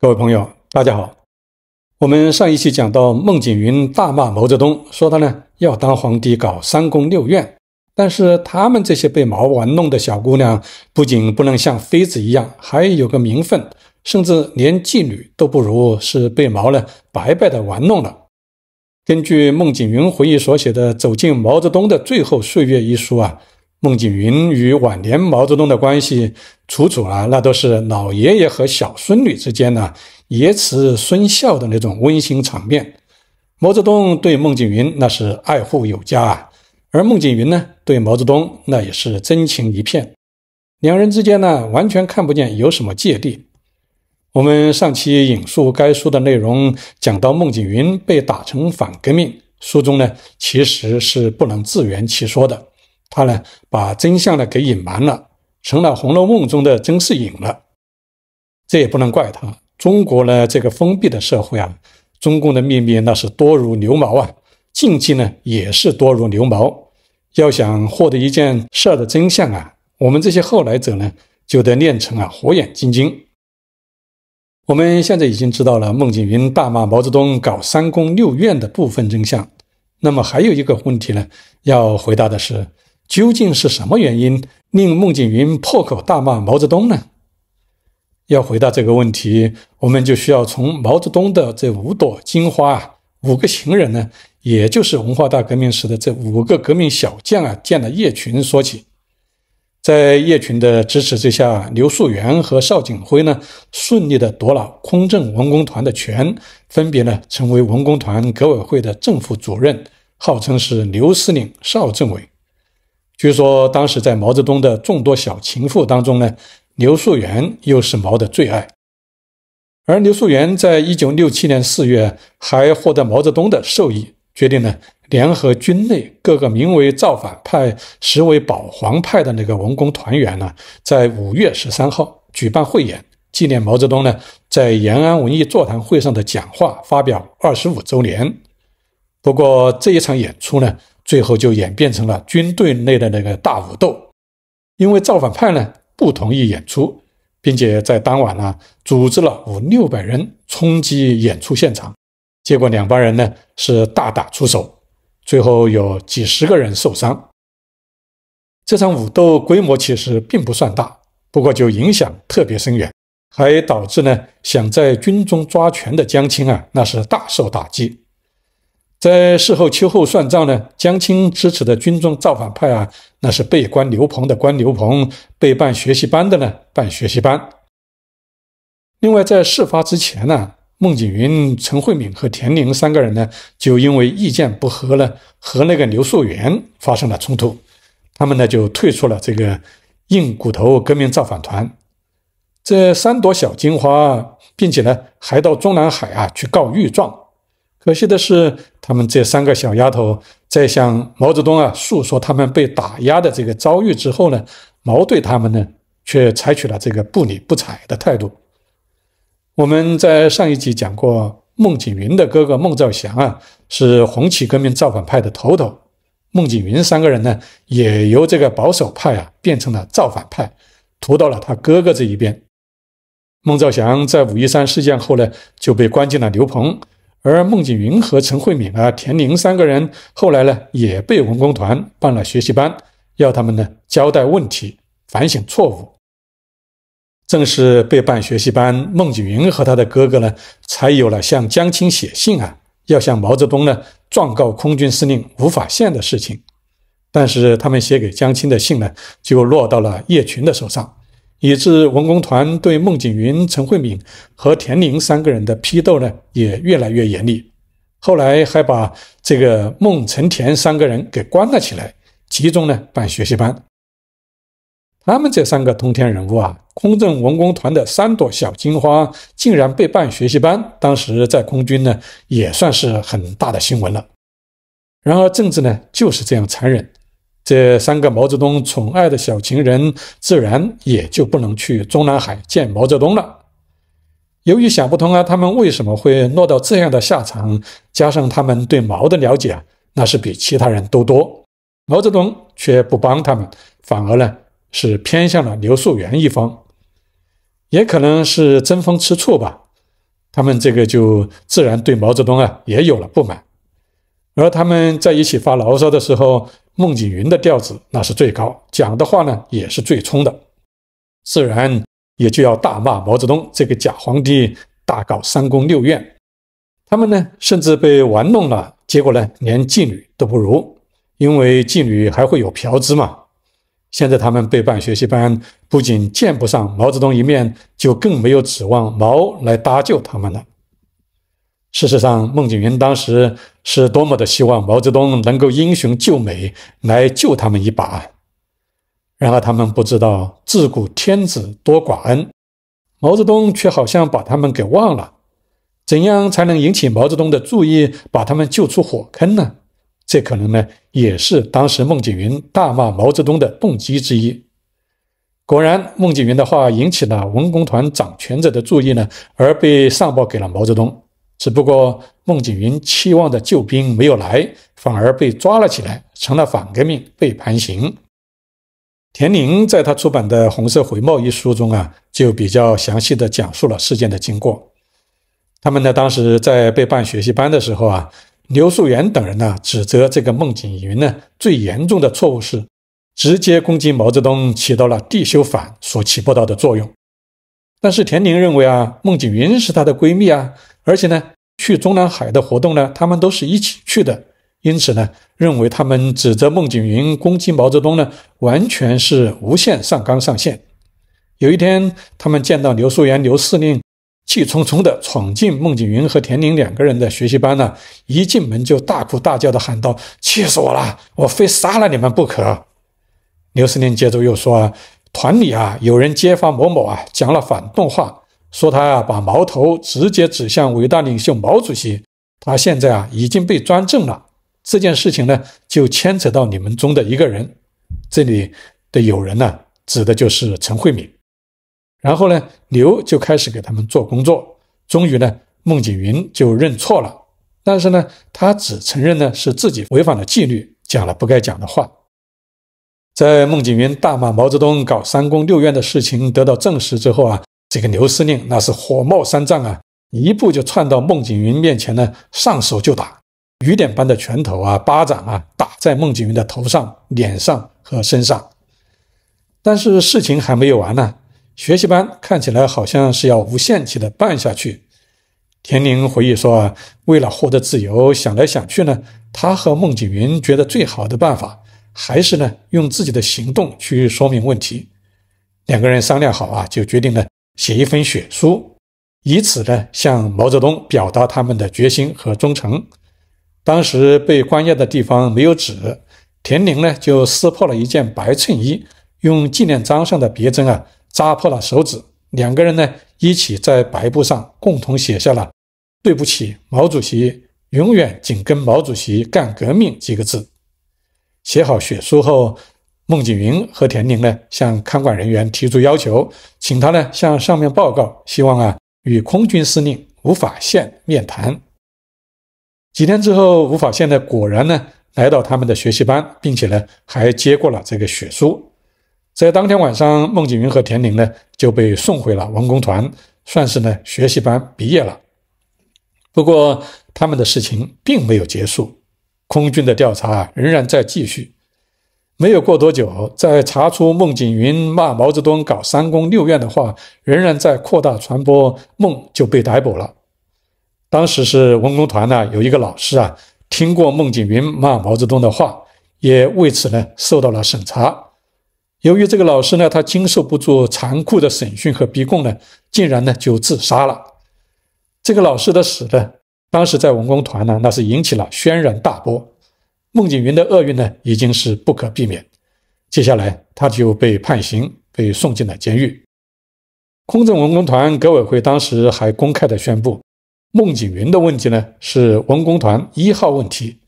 各位朋友，大家好。我们上一期讲到孟景云大骂毛泽东，说他呢要当皇帝搞三宫六院，但是他们这些被毛玩弄的小姑娘，不仅不能像妃子一样还有个名分，甚至连妓女都不如，是被毛呢白白的玩弄了。根据孟景云回忆所写的《走进毛泽东的最后岁月》一书啊。孟景云与晚年毛泽东的关系，楚楚啊，那都是老爷爷和小孙女之间呢，爷慈孙孝的那种温馨场面。毛泽东对孟景云那是爱护有加啊，而孟景云呢，对毛泽东那也是真情一片，两人之间呢，完全看不见有什么芥蒂。我们上期引述该书的内容，讲到孟景云被打成反革命，书中呢，其实是不能自圆其说的。他呢，把真相呢给隐瞒了，成了《红楼梦》中的甄士隐了。这也不能怪他。中国呢，这个封闭的社会啊，中共的秘密那是多如牛毛啊，禁忌呢也是多如牛毛。要想获得一件事的真相啊，我们这些后来者呢，就得练成啊火眼金睛。我们现在已经知道了孟景云大骂毛泽东搞三宫六院的部分真相。那么还有一个问题呢，要回答的是。究竟是什么原因令孟景云破口大骂毛泽东呢？要回答这个问题，我们就需要从毛泽东的这五朵金花啊，五个情人呢，也就是文化大革命时的这五个革命小将啊，见了叶群说起。在叶群的支持之下，刘树元和邵景辉呢，顺利的夺了空政文工团的权，分别呢成为文工团革委会的正副主任，号称是刘司令、邵政委。据说当时在毛泽东的众多小情妇当中呢，刘素媛又是毛的最爱。而刘素媛在一九六七年四月还获得毛泽东的授意，决定呢联合军内各个名为造反派、实为保皇派的那个文工团员呢，在五月十三号举办汇演，纪念毛泽东呢在延安文艺座谈会上的讲话发表二十五周年。不过这一场演出呢。最后就演变成了军队内的那个大武斗，因为造反派呢不同意演出，并且在当晚呢组织了五六百人冲击演出现场，结果两帮人呢是大打出手，最后有几十个人受伤。这场武斗规模其实并不算大，不过就影响特别深远，还导致呢想在军中抓权的江青啊，那是大受打击。在事后秋后算账呢，江青支持的军中造反派啊，那是被关刘鹏的关刘鹏，被办学习班的呢办学习班。另外，在事发之前呢，孟景云、陈惠敏和田玲三个人呢，就因为意见不合呢，和那个刘素元发生了冲突，他们呢就退出了这个硬骨头革命造反团，这三朵小金花，并且呢还到中南海啊去告御状。可惜的是，他们这三个小丫头在向毛泽东啊诉说他们被打压的这个遭遇之后呢，毛对他们呢却采取了这个不理不睬的态度。我们在上一集讲过，孟景云的哥哥孟兆祥啊是红旗革命造反派的头头，孟景云三个人呢也由这个保守派啊变成了造反派，投到了他哥哥这一边。孟兆祥在武夷山事件后呢就被关进了牛棚。而孟景云和陈惠敏啊、田宁三个人后来呢，也被文工团办了学习班，要他们呢交代问题、反省错误。正是被办学习班，孟景云和他的哥哥呢，才有了向江青写信啊，要向毛泽东呢状告空军司令吴法宪的事情。但是他们写给江青的信呢，就落到了叶群的手上。以致文工团对孟景云、陈慧敏和田宁三个人的批斗呢，也越来越严厉。后来还把这个孟、陈、田三个人给关了起来，集中呢办学习班。他们这三个通天人物啊，空政文工团的三朵小金花，竟然被办学习班，当时在空军呢也算是很大的新闻了。然而，政治呢就是这样残忍。这三个毛泽东宠爱的小情人，自然也就不能去中南海见毛泽东了。由于想不通啊，他们为什么会落到这样的下场？加上他们对毛的了解啊，那是比其他人都多。毛泽东却不帮他们，反而呢是偏向了刘树元一方，也可能是争风吃醋吧。他们这个就自然对毛泽东啊也有了不满。而他们在一起发牢骚的时候，孟景云的调子那是最高，讲的话呢也是最冲的，自然也就要大骂毛泽东这个假皇帝，大搞三宫六院。他们呢甚至被玩弄了，结果呢连妓女都不如，因为妓女还会有嫖资嘛。现在他们被办学习班，不仅见不上毛泽东一面，就更没有指望毛来搭救他们了。事实上，孟景云当时是多么的希望毛泽东能够英雄救美，来救他们一把。然而，他们不知道自古天子多寡恩，毛泽东却好像把他们给忘了。怎样才能引起毛泽东的注意，把他们救出火坑呢？这可能呢，也是当时孟景云大骂毛泽东的动机之一。果然，孟景云的话引起了文工团掌权者的注意呢，而被上报给了毛泽东。只不过孟景云期望的救兵没有来，反而被抓了起来，成了反革命，被判刑。田宁在他出版的《红色回眸》一书中啊，就比较详细的讲述了事件的经过。他们呢，当时在被办学习班的时候啊，刘树元等人呢指责这个孟景云呢最严重的错误是直接攻击毛泽东，起到了地修反所起不到的作用。但是田宁认为啊，孟景云是她的闺蜜啊，而且呢。去中南海的活动呢，他们都是一起去的，因此呢，认为他们指责孟景云攻击毛泽东呢，完全是无限上纲上线。有一天，他们见到刘素元刘司令气冲冲的闯进孟景云和田林两个人的学习班呢，一进门就大哭大叫的喊道：“气死我了，我非杀了你们不可！”刘司令接着又说：“啊，团里啊，有人揭发某某啊，讲了反动话。”说他啊，把矛头直接指向伟大领袖毛主席。他现在啊已经被专政了。这件事情呢，就牵扯到你们中的一个人。这里的有人呢，指的就是陈惠敏。然后呢，刘就开始给他们做工作。终于呢，孟景云就认错了。但是呢，他只承认呢是自己违反了纪律，讲了不该讲的话。在孟景云大骂毛泽东搞三公六院的事情得到证实之后啊。这个刘司令那是火冒三丈啊，一步就窜到孟景云面前呢，上手就打，雨点般的拳头啊、巴掌啊，打在孟景云的头上、脸上和身上。但是事情还没有完呢，学习班看起来好像是要无限期的办下去。田宁回忆说：“啊，为了获得自由，想来想去呢，他和孟景云觉得最好的办法还是呢，用自己的行动去说明问题。两个人商量好啊，就决定了。”写一份血书，以此呢向毛泽东表达他们的决心和忠诚。当时被关押的地方没有纸，田宁呢就撕破了一件白衬衣，用纪念章上的别针啊扎破了手指。两个人呢一起在白布上共同写下了“对不起，毛主席，永远紧跟毛主席干革命”几个字。写好血书后。孟景云和田宁呢，向看管人员提出要求，请他呢向上面报告，希望啊与空军司令吴法宪面谈。几天之后，吴法宪呢果然呢来到他们的学习班，并且呢还接过了这个血书。在当天晚上，孟景云和田宁呢就被送回了文工团，算是呢学习班毕业了。不过，他们的事情并没有结束，空军的调查啊仍然在继续。没有过多久，在查出孟景云骂毛泽东、搞三宫六院的话，仍然在扩大传播，孟就被逮捕了。当时是文工团呢，有一个老师啊，听过孟景云骂毛泽东的话，也为此呢受到了审查。由于这个老师呢，他经受不住残酷的审讯和逼供呢，竟然呢就自杀了。这个老师的死呢，当时在文工团呢，那是引起了轩然大波。孟景云的厄运呢，已经是不可避免。接下来，他就被判刑，被送进了监狱。空政文工团革委会当时还公开地宣布，孟景云的问题呢，是文工团一号问题，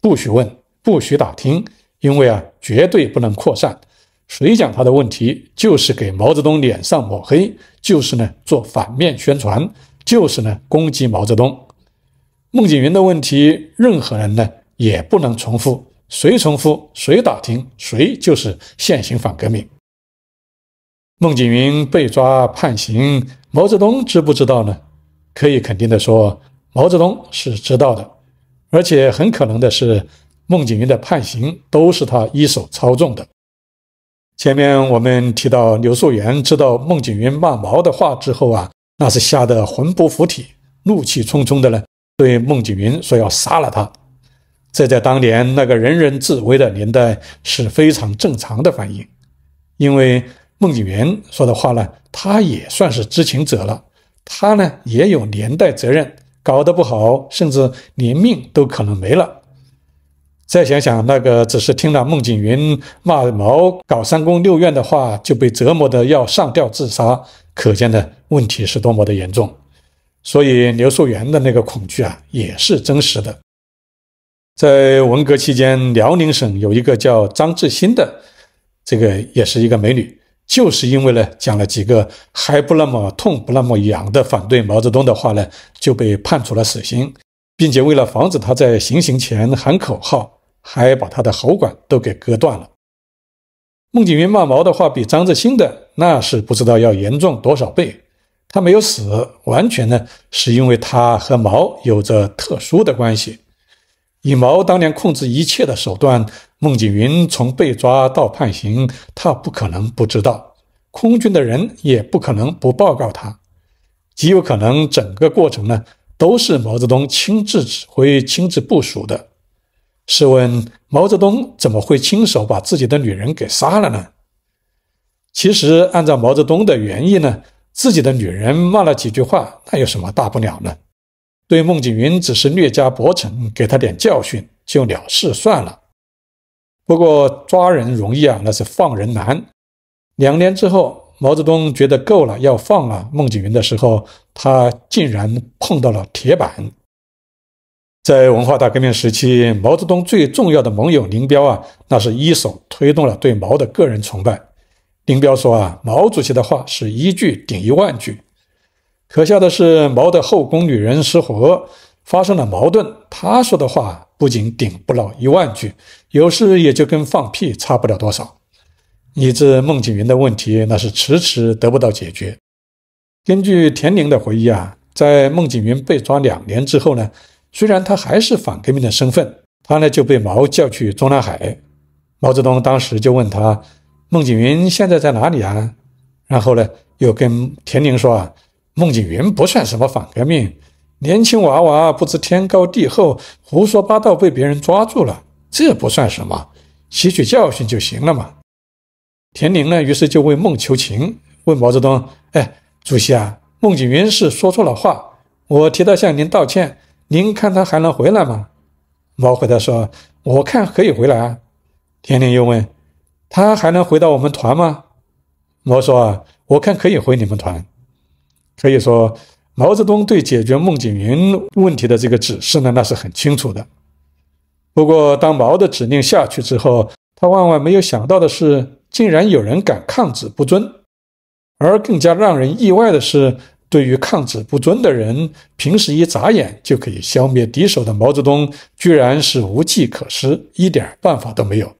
不许问，不许打听，因为啊，绝对不能扩散。谁讲他的问题，就是给毛泽东脸上抹黑，就是呢做反面宣传，就是呢攻击毛泽东。孟景云的问题，任何人呢？也不能重复，谁重复谁打听，谁就是现行反革命。孟景云被抓判刑，毛泽东知不知道呢？可以肯定的说，毛泽东是知道的，而且很可能的是，孟景云的判刑都是他一手操纵的。前面我们提到，刘素元知道孟景云骂毛的话之后啊，那是吓得魂不附体，怒气冲冲的呢，对孟景云说要杀了他。这在当年那个人人自危的年代是非常正常的反应，因为孟景元说的话呢，他也算是知情者了，他呢也有连带责任，搞得不好，甚至连命都可能没了。再想想那个只是听了孟景云骂毛搞三宫六院的话就被折磨的要上吊自杀，可见的问题是多么的严重。所以刘素元的那个恐惧啊，也是真实的。在文革期间，辽宁省有一个叫张志新的，这个也是一个美女，就是因为呢讲了几个还不那么痛、不那么痒的反对毛泽东的话呢，就被判处了死刑，并且为了防止他在行刑前喊口号，还把他的喉管都给割断了。孟景云骂毛的话比张志新的那是不知道要严重多少倍，她没有死，完全呢是因为她和毛有着特殊的关系。以毛当年控制一切的手段，孟景云从被抓到判刑，他不可能不知道，空军的人也不可能不报告他，极有可能整个过程呢都是毛泽东亲自指挥、亲自部署的。试问，毛泽东怎么会亲手把自己的女人给杀了呢？其实，按照毛泽东的原意呢，自己的女人骂了几句话，那有什么大不了呢？对孟景云只是略加薄惩，给他点教训就了事算了。不过抓人容易啊，那是放人难。两年之后，毛泽东觉得够了，要放啊孟景云的时候，他竟然碰到了铁板。在文化大革命时期，毛泽东最重要的盟友林彪啊，那是一手推动了对毛的个人崇拜。林彪说啊，毛主席的话是一句顶一万句。可笑的是，毛的后宫女人失火，发生了矛盾。他说的话不仅顶不了一万句，有时也就跟放屁差不了多少，以致孟景云的问题那是迟迟得不到解决。根据田宁的回忆啊，在孟景云被抓两年之后呢，虽然他还是反革命的身份，他呢就被毛叫去中南海。毛泽东当时就问他：“孟景云现在在哪里啊？”然后呢，又跟田宁说啊。孟景云不算什么反革命，年轻娃娃不知天高地厚，胡说八道被别人抓住了，这不算什么，吸取教训就行了嘛。田宁呢，于是就为孟求情，问毛泽东：“哎，主席啊，孟景云是说错了话，我提到向您道歉，您看他还能回来吗？”毛回答说：“我看可以回来啊。”田宁又问：“他还能回到我们团吗？”毛说：“啊，我看可以回你们团。”可以说，毛泽东对解决孟景云问题的这个指示呢，那是很清楚的。不过，当毛的指令下去之后，他万万没有想到的是，竟然有人敢抗旨不遵。而更加让人意外的是，对于抗旨不遵的人，平时一眨眼就可以消灭敌手的毛泽东，居然是无计可施，一点办法都没有。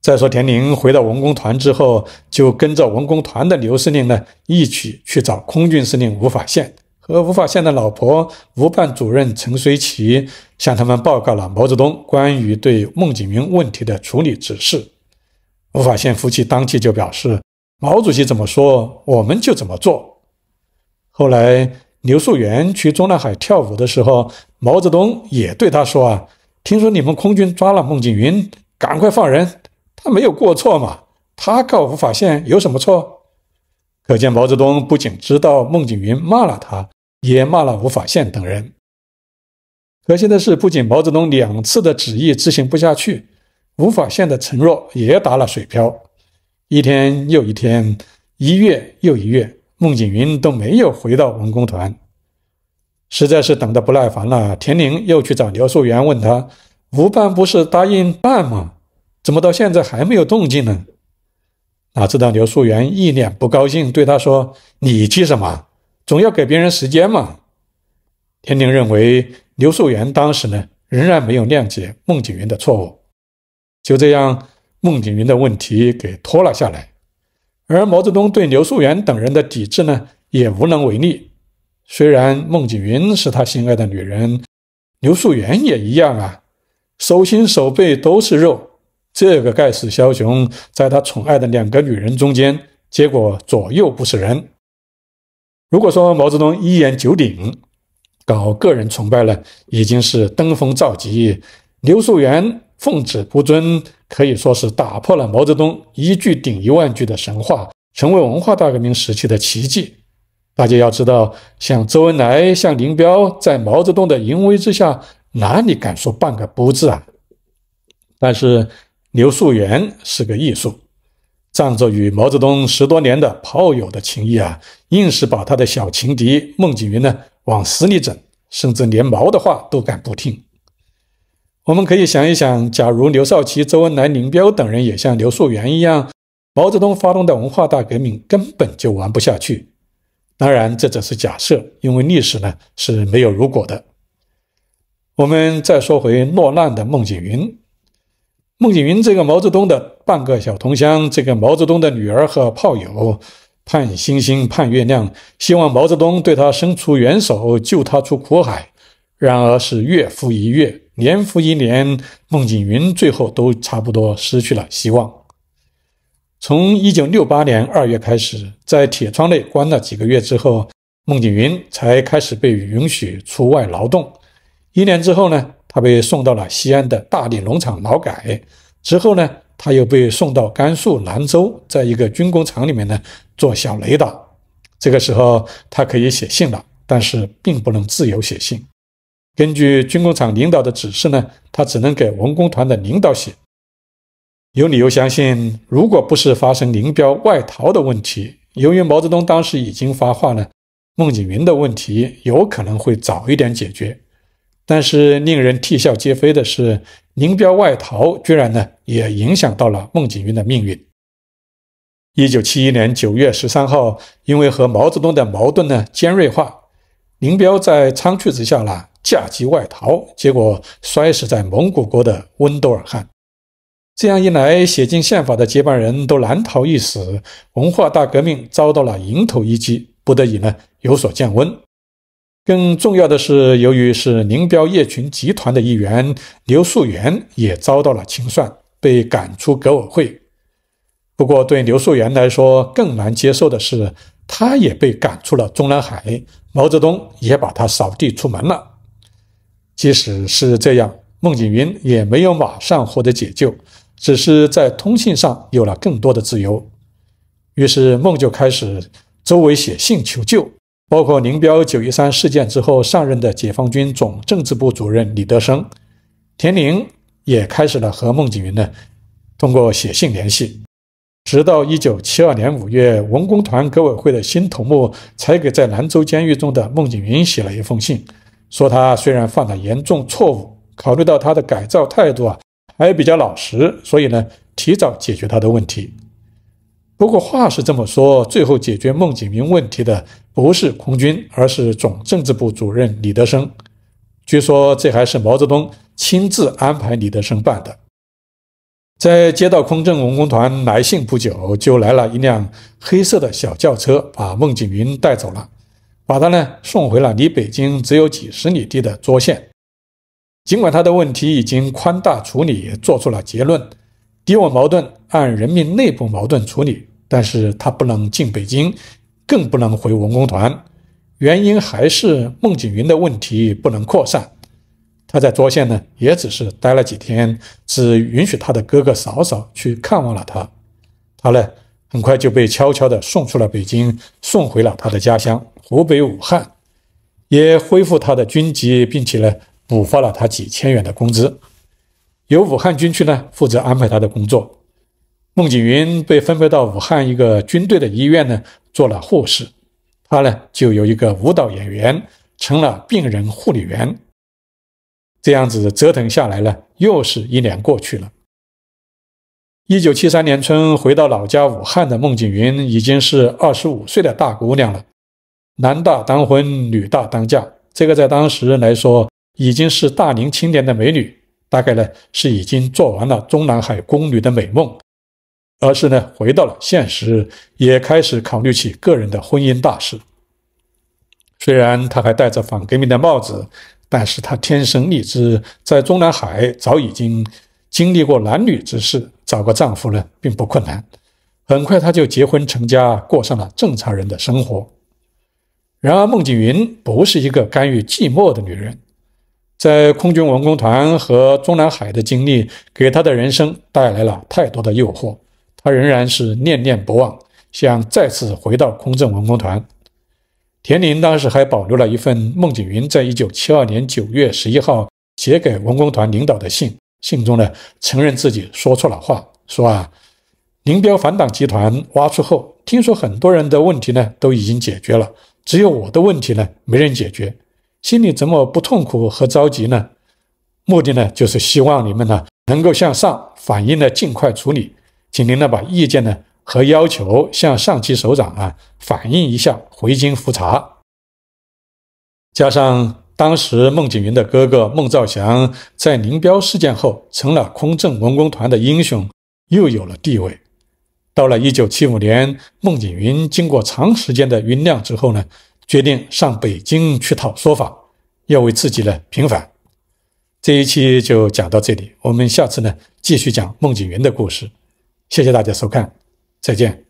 再说，田林回到文工团之后，就跟着文工团的刘司令呢，一起去找空军司令吴法宪和吴法宪的老婆吴办主任陈绥奇，向他们报告了毛泽东关于对孟景云问题的处理指示。吴法宪夫妻当即就表示，毛主席怎么说，我们就怎么做。后来，刘树元去中南海跳舞的时候，毛泽东也对他说：“啊，听说你们空军抓了孟景云，赶快放人。”他没有过错嘛？他告吴法宪有什么错？可见毛泽东不仅知道孟景云骂了他，也骂了吴法宪等人。可惜的是，不仅毛泽东两次的旨意执行不下去，吴法宪的承诺也打了水漂。一天又一天，一月又一月，孟景云都没有回到文工团，实在是等得不耐烦了。田宁又去找刘素元，问他吴办不是答应办吗？怎么到现在还没有动静呢？哪知道刘树媛一脸不高兴，对他说：“你急什么？总要给别人时间嘛。”田林认为刘树媛当时呢，仍然没有谅解孟景云的错误，就这样，孟景云的问题给拖了下来。而毛泽东对刘树元等人的抵制呢，也无能为力。虽然孟景云是他心爱的女人，刘树媛也一样啊，手心手背都是肉。这个盖世枭雄在他宠爱的两个女人中间，结果左右不是人。如果说毛泽东一言九鼎，搞个人崇拜了，已经是登峰造极。刘树元奉旨不遵，可以说是打破了毛泽东一句顶一万句的神话，成为文化大革命时期的奇迹。大家要知道，像周恩来、像林彪，在毛泽东的淫威之下，哪里敢说半个不字啊？但是。刘树元是个艺术，仗着与毛泽东十多年的炮友的情谊啊，硬是把他的小情敌孟景云呢往死里整，甚至连毛的话都敢不听。我们可以想一想，假如刘少奇、周恩来、林彪等人也像刘树元一样，毛泽东发动的文化大革命根本就玩不下去。当然，这只是假设，因为历史呢是没有如果的。我们再说回落难的孟景云。孟景云这个毛泽东的半个小同乡，这个毛泽东的女儿和炮友，盼星星盼月亮，希望毛泽东对他伸出援手，救他出苦海。然而，是月复一月，年复一年，孟景云最后都差不多失去了希望。从1968年2月开始，在铁窗内关了几个月之后，孟景云才开始被允许出外劳动。一年之后呢？他被送到了西安的大理农场劳改，之后呢，他又被送到甘肃兰州，在一个军工厂里面呢做小雷达。这个时候，他可以写信了，但是并不能自由写信。根据军工厂领导的指示呢，他只能给文工团的领导写。有理由相信，如果不是发生林彪外逃的问题，由于毛泽东当时已经发话了，孟景云的问题有可能会早一点解决。但是令人啼笑皆非的是，林彪外逃，居然呢也影响到了孟景云的命运。一九七一年九月十三号，因为和毛泽东的矛盾呢尖锐化，林彪在仓促之下呢驾机外逃，结果摔死在蒙古国的温都尔汗。这样一来，写进宪法的接班人都难逃一死，文化大革命遭到了迎头一击，不得已呢有所降温。更重要的是，由于是林彪叶群集团的一员，刘树元也遭到了清算，被赶出革委会。不过，对刘树元来说，更难接受的是，他也被赶出了中南海，毛泽东也把他扫地出门了。即使是这样，孟景云也没有马上获得解救，只是在通信上有了更多的自由。于是，孟就开始周围写信求救。包括林彪九一三事件之后上任的解放军总政治部主任李德生，田宁也开始了和孟景云呢通过写信联系，直到一九七二年五月，文工团革委会的新头目才给在兰州监狱中的孟景云写了一封信，说他虽然犯了严重错误，考虑到他的改造态度啊还比较老实，所以呢提早解决他的问题。不过话是这么说，最后解决孟景云问题的。不是空军，而是总政治部主任李德生。据说这还是毛泽东亲自安排李德生办的。在接到空政文工团来信不久，就来了一辆黑色的小轿车，把孟景云带走了，把他呢送回了离北京只有几十里地的涿县。尽管他的问题已经宽大处理，做出了结论，敌我矛盾按人民内部矛盾处理，但是他不能进北京。更不能回文工团，原因还是孟景云的问题不能扩散。他在涿县呢，也只是待了几天，只允许他的哥哥嫂嫂去看望了他。他呢，很快就被悄悄地送出了北京，送回了他的家乡湖北武汉，也恢复他的军籍，并且呢，补发了他几千元的工资。由武汉军区呢，负责安排他的工作。孟景云被分配到武汉一个军队的医院呢。做了护士，她呢就有一个舞蹈演员，成了病人护理员。这样子折腾下来呢，又是一年过去了。一九七三年春，回到老家武汉的孟景云已经是二十五岁的大姑娘了。男大当婚，女大当嫁，这个在当时来说已经是大龄青年的美女，大概呢是已经做完了中南海宫女的美梦。而是呢，回到了现实，也开始考虑起个人的婚姻大事。虽然她还戴着反革命的帽子，但是她天生丽质，在中南海早已经经历过男女之事，找个丈夫呢并不困难。很快，她就结婚成家，过上了正常人的生活。然而，孟景云不是一个甘于寂寞的女人，在空军文工团和中南海的经历，给她的人生带来了太多的诱惑。他仍然是念念不忘，想再次回到空政文工团。田林当时还保留了一份孟景云在一九七二年九月十一号写给文工团领导的信，信中呢承认自己说错了话，说啊，林彪反党集团挖出后，听说很多人的问题呢都已经解决了，只有我的问题呢没人解决，心里怎么不痛苦和着急呢？目的呢就是希望你们呢能够向上反映呢尽快处理。请您呢把意见呢和要求向上级首长啊反映一下，回京复查。加上当时孟景云的哥哥孟兆祥在林彪事件后成了空政文工团的英雄，又有了地位。到了一九七五年，孟景云经过长时间的酝酿之后呢，决定上北京去讨说法，要为自己呢平反。这一期就讲到这里，我们下次呢继续讲孟景云的故事。谢谢大家收看，再见。